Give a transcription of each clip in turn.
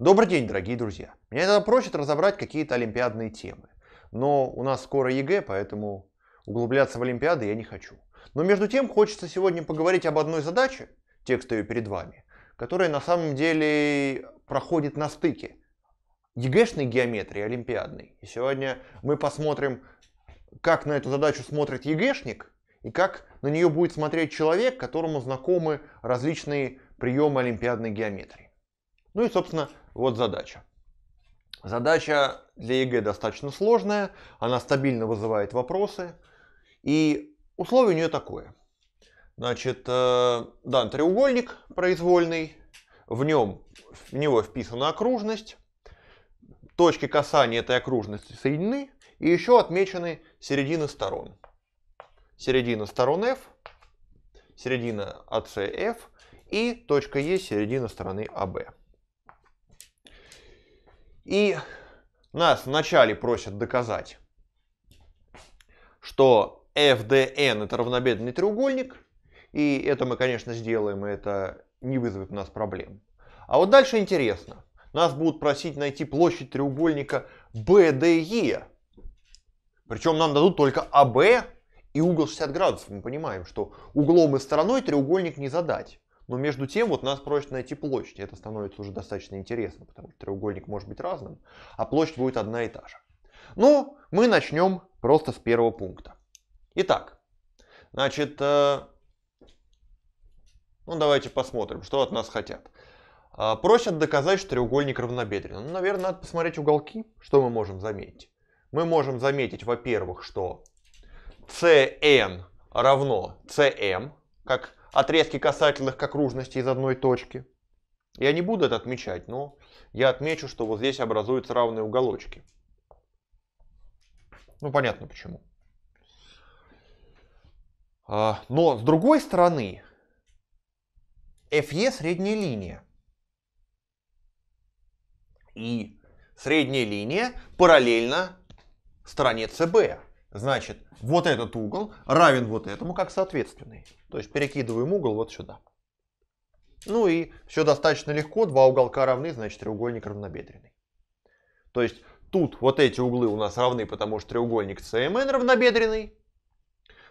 Добрый день, дорогие друзья. Меня иногда просят разобрать какие-то олимпиадные темы. Но у нас скоро ЕГЭ, поэтому углубляться в олимпиады я не хочу. Но между тем хочется сегодня поговорить об одной задаче, текст ее перед вами, которая на самом деле проходит на стыке ЕГЭшной геометрии олимпиадной. И сегодня мы посмотрим, как на эту задачу смотрит ЕГЭшник и как на нее будет смотреть человек, которому знакомы различные приемы олимпиадной геометрии. Ну и, собственно, вот задача. Задача для ЕГЭ достаточно сложная, она стабильно вызывает вопросы. И условие у нее такое. Значит, э, дан треугольник произвольный, в, нем, в него вписана окружность, точки касания этой окружности соединены и еще отмечены середины сторон. Середина сторон F, середина ACF и точка E середина стороны AB. А и нас вначале просят доказать, что FDN это равнобедренный треугольник, и это мы, конечно, сделаем, и это не вызовет у нас проблем. А вот дальше интересно. Нас будут просить найти площадь треугольника BDE. Причем нам дадут только AB а и угол 60 градусов. Мы понимаем, что углом и стороной треугольник не задать. Но между тем вот нас просят найти площадь. Это становится уже достаточно интересно, потому что треугольник может быть разным, а площадь будет одна и та же. Но ну, мы начнем просто с первого пункта. Итак, значит, э, ну давайте посмотрим, что от нас хотят. Э, просят доказать, что треугольник равнобедренный Ну, наверное, надо посмотреть уголки, что мы можем заметить. Мы можем заметить, во-первых, что CN равно CM, как отрезки касательных к окружности из одной точки. Я не буду это отмечать, но я отмечу, что вот здесь образуются равные уголочки. Ну, понятно почему. А, но с другой стороны, FE средняя линия. И средняя линия параллельна стороне CB. Значит, вот этот угол равен вот этому как соответственный. То есть перекидываем угол вот сюда. Ну и все достаточно легко. Два уголка равны, значит треугольник равнобедренный. То есть тут вот эти углы у нас равны, потому что треугольник CMN равнобедренный.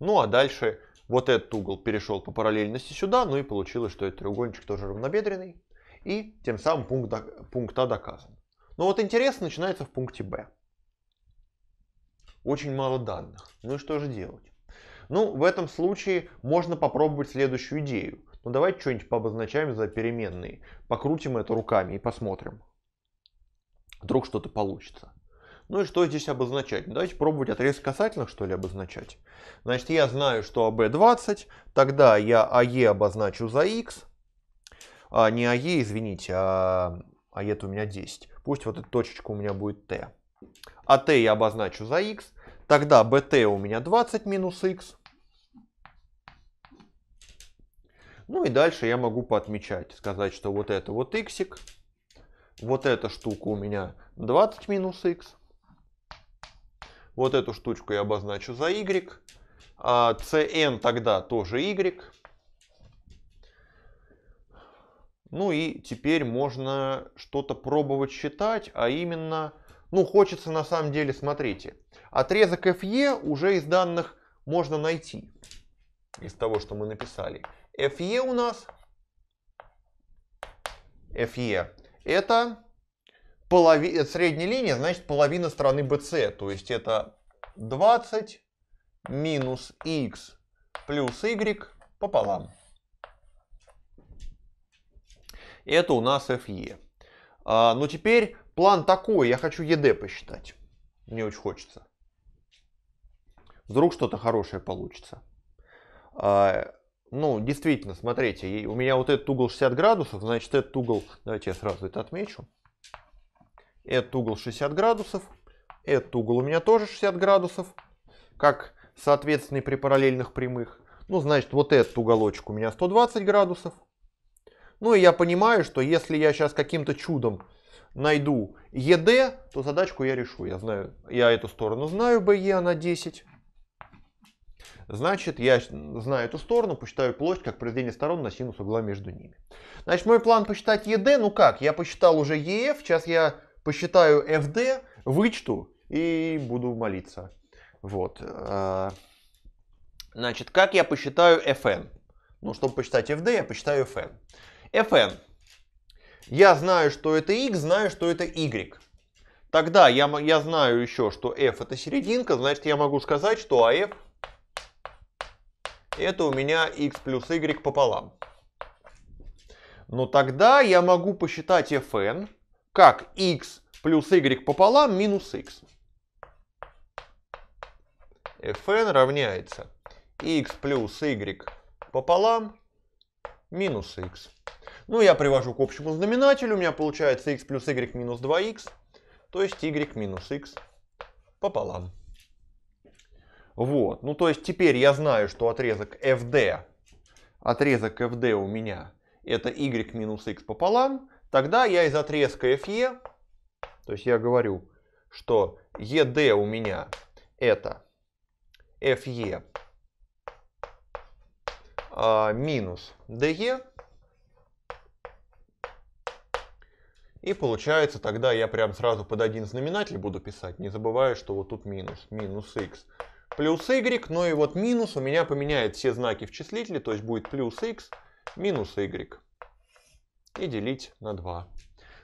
Ну а дальше вот этот угол перешел по параллельности сюда. Ну и получилось, что этот треугольничек тоже равнобедренный. И тем самым пункт, пункт А доказан. Но вот интересно, начинается в пункте Б очень мало данных. Ну и что же делать? Ну, в этом случае можно попробовать следующую идею. Ну, давайте что-нибудь пообозначаем за переменные. Покрутим это руками и посмотрим. Вдруг что-то получится. Ну и что здесь обозначать? Ну, давайте пробовать отрез касательных, что ли, обозначать. Значит, я знаю, что АБ20, тогда я АЕ обозначу за Х. А, не АЕ, извините, а АЕ-то у меня 10. Пусть вот эта точечка у меня будет Т. А Т я обозначу за Х. Тогда bt у меня 20 минус x. Ну и дальше я могу поотмечать, сказать, что вот это вот x, вот эта штука у меня 20 минус x. Вот эту штучку я обозначу за y. А cn тогда тоже y. Ну и теперь можно что-то пробовать считать, а именно ну, хочется на самом деле, смотрите. Отрезок FE уже из данных можно найти. Из того, что мы написали. FE у нас... FE это полови... Э, средняя линия, значит половина стороны BC. То есть это 20 минус x плюс y пополам. Это у нас FE. А, но ну, теперь План такой, я хочу ЕД посчитать. Мне очень хочется. Вдруг что-то хорошее получится. А, ну, действительно, смотрите, у меня вот этот угол 60 градусов, значит, этот угол, давайте я сразу это отмечу. Этот угол 60 градусов, этот угол у меня тоже 60 градусов, как соответственный при параллельных прямых. Ну, значит, вот этот уголочек у меня 120 градусов. Ну, и я понимаю, что если я сейчас каким-то чудом найду ЕД, то задачку я решу. Я знаю, я эту сторону знаю, БЕ она 10. Значит, я знаю эту сторону, посчитаю площадь как произведение сторон на синус угла между ними. Значит, мой план посчитать ЕД, ну как, я посчитал уже ЕФ, сейчас я посчитаю ФД, вычту и буду молиться. Вот. Э, значит, как я посчитаю FN? Ну, чтобы посчитать FD, я посчитаю FN. FN я знаю, что это x, знаю, что это y. Тогда я, я знаю еще, что f это серединка, значит я могу сказать, что af а это у меня x плюс y пополам. Но ну, тогда я могу посчитать fn как x плюс y пополам минус x. fn равняется x плюс y пополам минус x. Ну, я привожу к общему знаменателю, у меня получается x плюс y минус 2x, то есть y минус x пополам. Вот, ну то есть теперь я знаю, что отрезок FD, отрезок FD у меня это y минус x пополам, тогда я из отрезка FE, то есть я говорю, что ED у меня это FE а, минус DE, И получается тогда я прям сразу под один знаменатель буду писать, не забывая, что вот тут минус, минус x плюс y, но ну и вот минус у меня поменяет все знаки в числителе, то есть будет плюс x минус y. И делить на 2.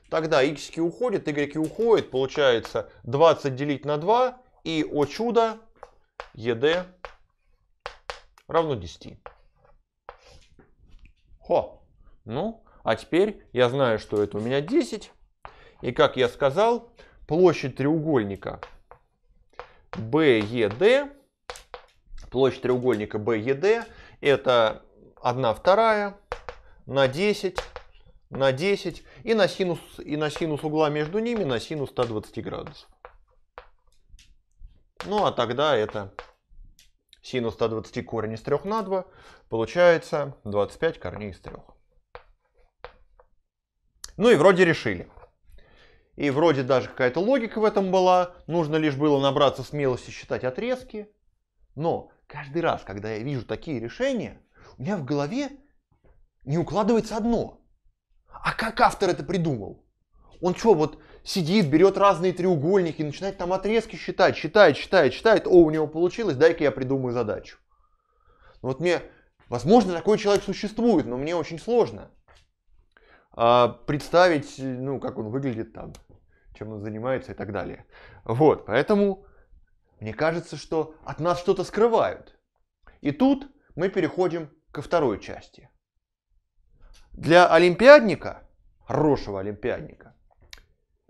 Тогда x уходит, y уходит, получается 20 делить на 2, и, о чудо, ед равно 10. Хо! Ну, а теперь я знаю, что это у меня 10. И как я сказал, площадь треугольника BED, площадь треугольника BED это 1 вторая на 10 на 10 и на синус и на синус угла между ними на синус 120 градусов. Ну а тогда это синус 120 корень из 3 на 2 получается 25 корней из 3. Ну и вроде решили. И вроде даже какая-то логика в этом была. Нужно лишь было набраться смелости считать отрезки. Но каждый раз, когда я вижу такие решения, у меня в голове не укладывается одно. А как автор это придумал? Он что, вот сидит, берет разные треугольники, начинает там отрезки считать, считает, считает, считает, о, у него получилось, дай-ка я придумаю задачу. вот мне, возможно, такой человек существует, но мне очень сложно. А, представить, ну, как он выглядит там, чем он занимается и так далее. Вот, поэтому мне кажется, что от нас что-то скрывают. И тут мы переходим ко второй части. Для олимпиадника, хорошего олимпиадника,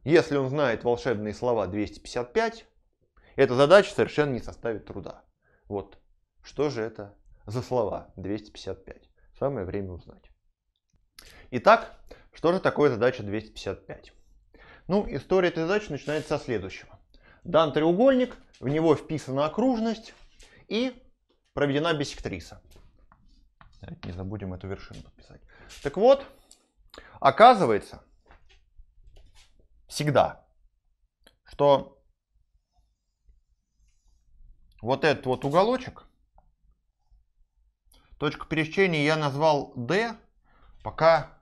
если он знает волшебные слова 255, эта задача совершенно не составит труда. Вот что же это за слова 255? Самое время узнать. Итак, что же такое задача 255? Ну, история этой задачи начинается со следующего. Дан треугольник, в него вписана окружность и проведена биссектриса. не забудем эту вершину подписать. Так вот, оказывается, всегда, что вот этот вот уголочек, точка пересечения я назвал D, пока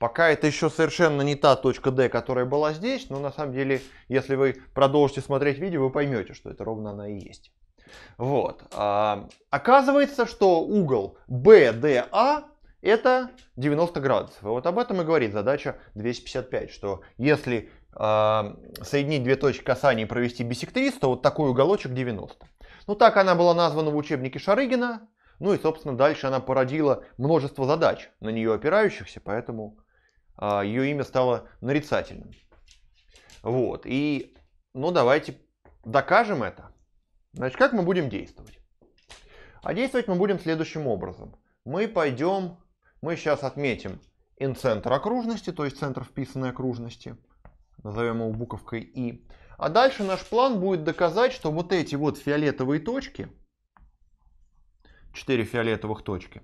Пока это еще совершенно не та точка D, которая была здесь, но на самом деле, если вы продолжите смотреть видео, вы поймете, что это ровно она и есть. Вот. А, оказывается, что угол BDA это 90 градусов. И вот об этом и говорит задача 255, что если э, соединить две точки касания и провести бисектрис, то вот такой уголочек 90. Ну так она была названа в учебнике Шарыгина, ну и собственно дальше она породила множество задач, на нее опирающихся, поэтому а, ее имя стало нарицательным. Вот. И, ну, давайте докажем это. Значит, как мы будем действовать? А действовать мы будем следующим образом. Мы пойдем, мы сейчас отметим инцентр окружности, то есть центр вписанной окружности. Назовем его буковкой И. А дальше наш план будет доказать, что вот эти вот фиолетовые точки, 4 фиолетовых точки,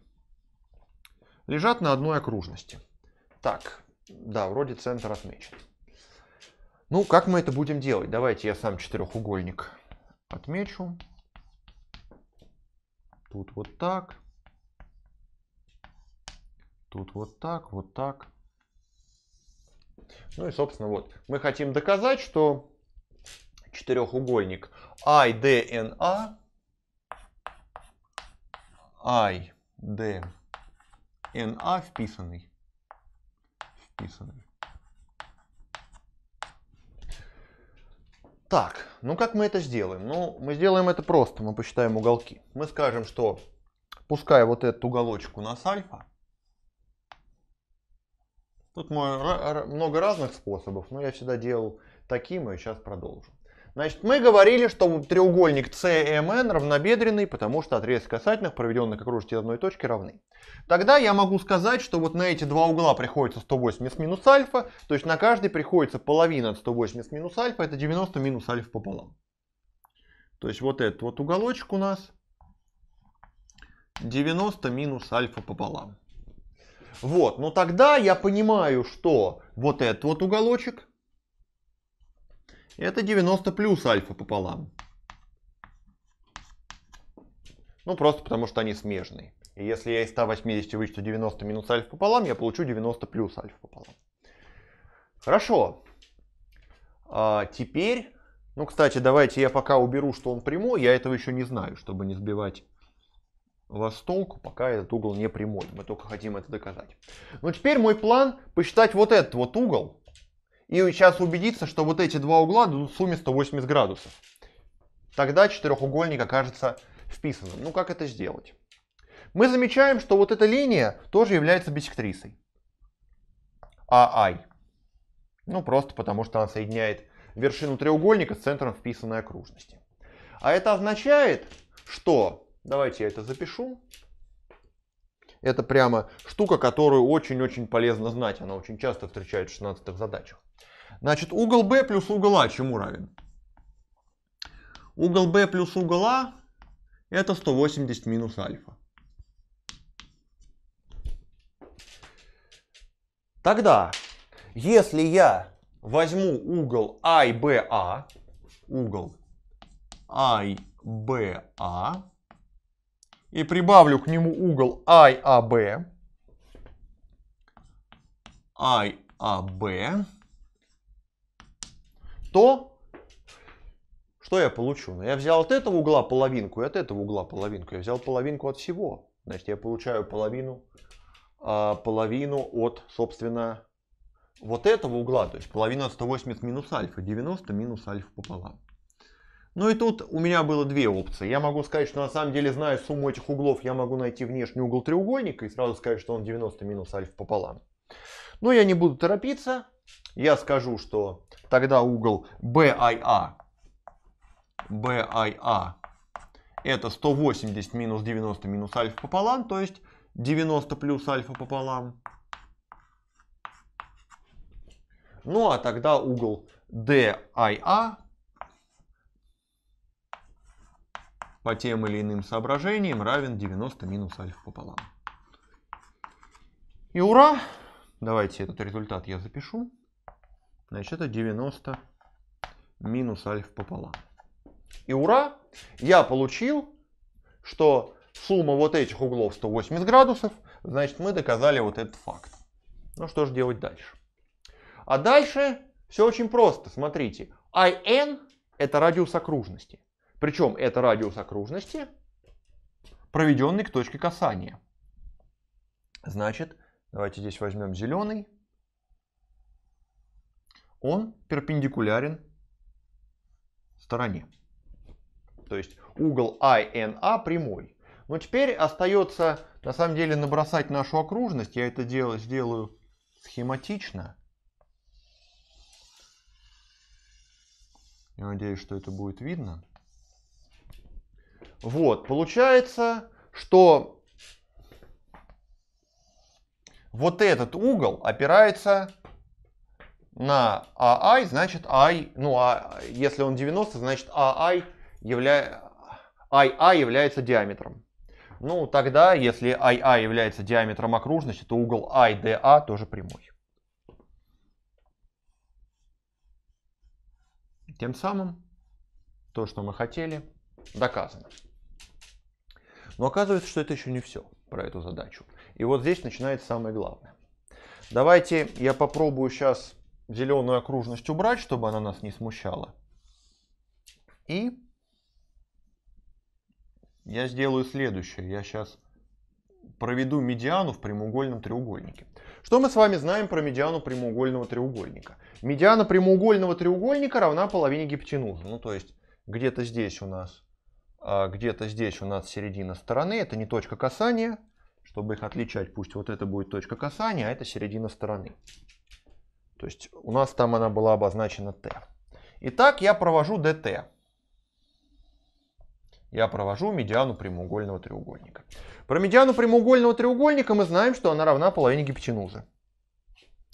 лежат на одной окружности. Так, да, вроде центр отмечен. Ну, как мы это будем делать? Давайте я сам четырехугольник отмечу. Тут вот так. Тут вот так, вот так. Ну и, собственно, вот. Мы хотим доказать, что четырехугольник IDNA IDNA вписанный подписаны. Так, ну как мы это сделаем? Ну, мы сделаем это просто, мы посчитаем уголки. Мы скажем, что пускай вот этот уголочек у нас альфа. Тут много разных способов, но я всегда делал таким и сейчас продолжу. Значит, мы говорили, что треугольник CMN равнобедренный, потому что отрезки касательных, проведенных окружности одной точки, равны. Тогда я могу сказать, что вот на эти два угла приходится 180 минус альфа, то есть на каждый приходится половина от 180 минус альфа, это 90 минус альфа пополам. То есть вот этот вот уголочек у нас 90 минус альфа пополам. Вот, но тогда я понимаю, что вот этот вот уголочек это 90 плюс альфа пополам. Ну, просто потому что они смежные. И если я из 180 вычту 90 минус альфа пополам, я получу 90 плюс альфа пополам. Хорошо. А теперь, ну, кстати, давайте я пока уберу, что он прямой. Я этого еще не знаю, чтобы не сбивать вас толку, пока этот угол не прямой. Мы только хотим это доказать. Но ну, теперь мой план посчитать вот этот вот угол и сейчас убедиться, что вот эти два угла в сумме 180 градусов. Тогда четырехугольник окажется вписанным. Ну как это сделать? Мы замечаем, что вот эта линия тоже является бисектрисой. АИ. Ну просто потому, что она соединяет вершину треугольника с центром вписанной окружности. А это означает, что... Давайте я это запишу. Это прямо штука, которую очень-очень полезно знать. Она очень часто встречается в 16 задачах. Значит, угол B плюс угол А чему равен? Угол B плюс угол А это 180 минус альфа. Тогда, если я возьму угол IBA, а а, угол IBA, а и прибавлю к нему угол IAB. IAB. То что я получу? Ну, я взял от этого угла половинку и от этого угла половинку. Я взял половинку от всего. Значит, я получаю половину, а, половину от, собственно, вот этого угла. То есть половина от 180 минус альфа. 90 минус альфа пополам. Ну и тут у меня было две опции. Я могу сказать, что на самом деле, зная сумму этих углов, я могу найти внешний угол треугольника и сразу сказать, что он 90 минус альф пополам. Но я не буду торопиться. Я скажу, что тогда угол BIA, BIA это 180 минус 90 минус альфа пополам, то есть 90 плюс альфа пополам. Ну а тогда угол DIA по тем или иным соображениям равен 90 минус альфа пополам. И ура! Давайте этот результат я запишу. Значит, это 90 минус альфа пополам. И ура! Я получил, что сумма вот этих углов 180 градусов, значит, мы доказали вот этот факт. Ну что же делать дальше? А дальше все очень просто. Смотрите, IN это радиус окружности. Причем это радиус окружности, проведенный к точке касания. Значит, давайте здесь возьмем зеленый. Он перпендикулярен стороне. То есть угол INA а а прямой. Но теперь остается на самом деле набросать нашу окружность. Я это дело сделаю схематично. Я надеюсь, что это будет видно. Вот, получается, что вот этот угол опирается на AI, значит I, ну а если он 90, значит AI, явля... II является диаметром. Ну тогда, если II является диаметром окружности, то угол IDA тоже прямой. Тем самым то, что мы хотели, доказано. Но оказывается, что это еще не все про эту задачу. И вот здесь начинается самое главное. Давайте я попробую сейчас зеленую окружность убрать, чтобы она нас не смущала. И я сделаю следующее. Я сейчас проведу медиану в прямоугольном треугольнике. Что мы с вами знаем про медиану прямоугольного треугольника? Медиана прямоугольного треугольника равна половине гипотенузы. Ну, то есть где-то здесь у нас а, где-то здесь у нас середина стороны, это не точка касания. Чтобы их отличать, пусть вот это будет точка касания, а это середина стороны. То есть у нас там она была обозначена t. Итак, я провожу dt. Я провожу медиану прямоугольного треугольника. Про медиану прямоугольного треугольника мы знаем, что она равна половине гипотенузы.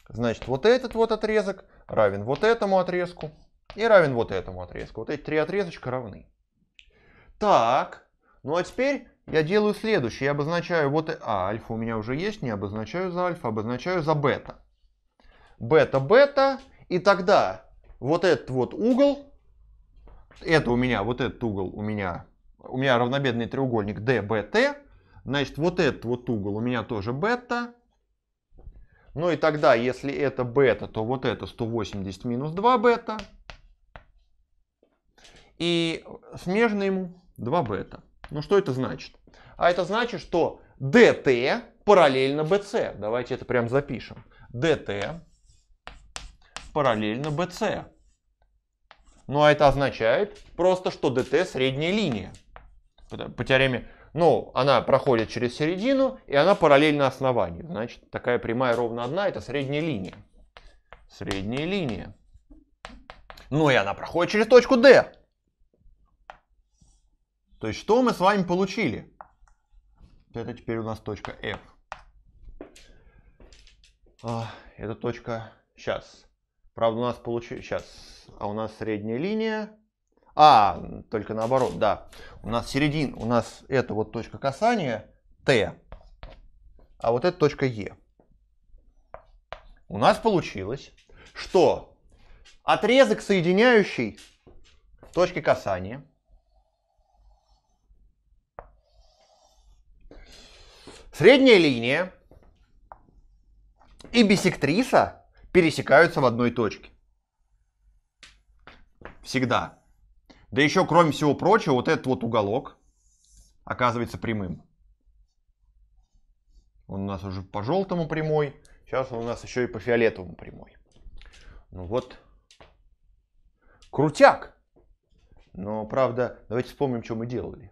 Значит, вот этот вот отрезок равен вот этому отрезку и равен вот этому отрезку. Вот эти три отрезочка равны. Так, ну а теперь я делаю следующее. Я обозначаю вот а, альфа у меня уже есть, не обозначаю за альфа, обозначаю за бета. Бета, бета. И тогда вот этот вот угол, это у меня, вот этот угол у меня, у меня равнобедный треугольник DBT. Значит, вот этот вот угол у меня тоже бета. Ну и тогда, если это бета, то вот это 180 минус 2 бета. И смежный ему 2 бета. Ну что это значит? А это значит, что dt параллельно bc. Давайте это прям запишем. dt параллельно bc. Ну а это означает просто, что dt средняя линия. По теореме, ну, она проходит через середину, и она параллельна основанию. Значит, такая прямая ровно одна, это средняя линия. Средняя линия. Ну и она проходит через точку D. То есть что мы с вами получили? Это теперь у нас точка F. А, это точка сейчас. Правда, у нас получилось... Сейчас. А у нас средняя линия. А, только наоборот, да. У нас середин, у нас это вот точка касания Т, а вот это точка Е. У нас получилось, что отрезок, соединяющий точки касания, Средняя линия и бисектриса пересекаются в одной точке. Всегда. Да еще, кроме всего прочего, вот этот вот уголок оказывается прямым. Он у нас уже по желтому прямой. Сейчас он у нас еще и по фиолетовому прямой. Ну вот. Крутяк. Но, правда, давайте вспомним, что мы делали.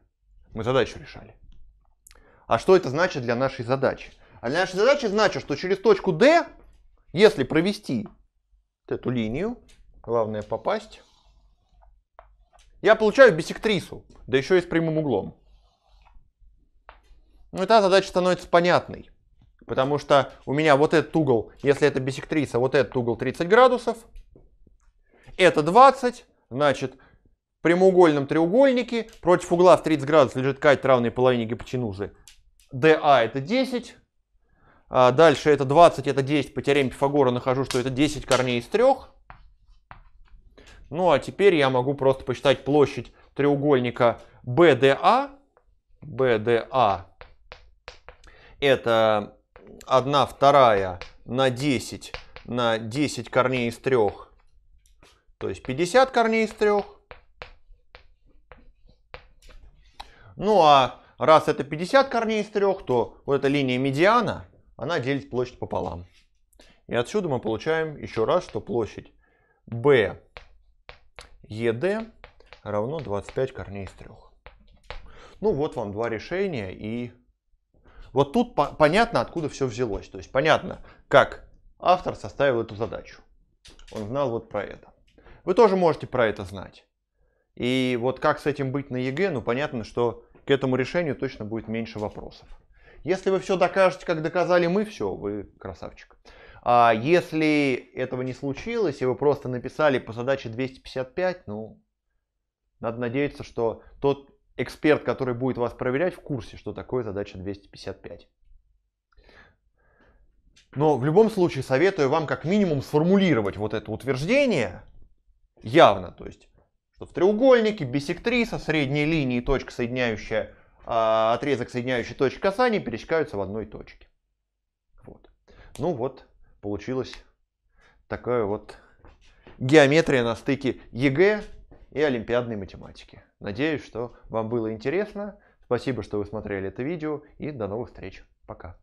Мы задачу решали. А что это значит для нашей задачи? А для нашей задачи значит, что через точку D, если провести вот эту линию, главное попасть, я получаю бисектрису, да еще и с прямым углом. Ну и та задача становится понятной, потому что у меня вот этот угол, если это бисектриса, вот этот угол 30 градусов, это 20, значит, в прямоугольном треугольнике против угла в 30 градусов лежит кать равный половине гипотенузы dA а это 10. А дальше это 20, это 10. По теореме Пифагора нахожу, что это 10 корней из 3. Ну а теперь я могу просто посчитать площадь треугольника BDA. BDA а. это 1 вторая на 10 на 10 корней из 3. То есть 50 корней из 3. Ну а раз это 50 корней из трех, то вот эта линия медиана, она делит площадь пополам. И отсюда мы получаем еще раз, что площадь BED равно 25 корней из трех. Ну вот вам два решения. И вот тут по понятно, откуда все взялось. То есть понятно, как автор составил эту задачу. Он знал вот про это. Вы тоже можете про это знать. И вот как с этим быть на ЕГЭ, e ну понятно, что к этому решению точно будет меньше вопросов. Если вы все докажете, как доказали мы, все, вы красавчик. А если этого не случилось, и вы просто написали по задаче 255, ну, надо надеяться, что тот эксперт, который будет вас проверять, в курсе, что такое задача 255. Но в любом случае советую вам как минимум сформулировать вот это утверждение явно, то есть в треугольнике бисектриса средней линии точка, соединяющая а, отрезок, соединяющий точки касания, пересекаются в одной точке. Вот. Ну вот, получилась такая вот геометрия на стыке ЕГЭ и олимпиадной математики. Надеюсь, что вам было интересно. Спасибо, что вы смотрели это видео и до новых встреч. Пока.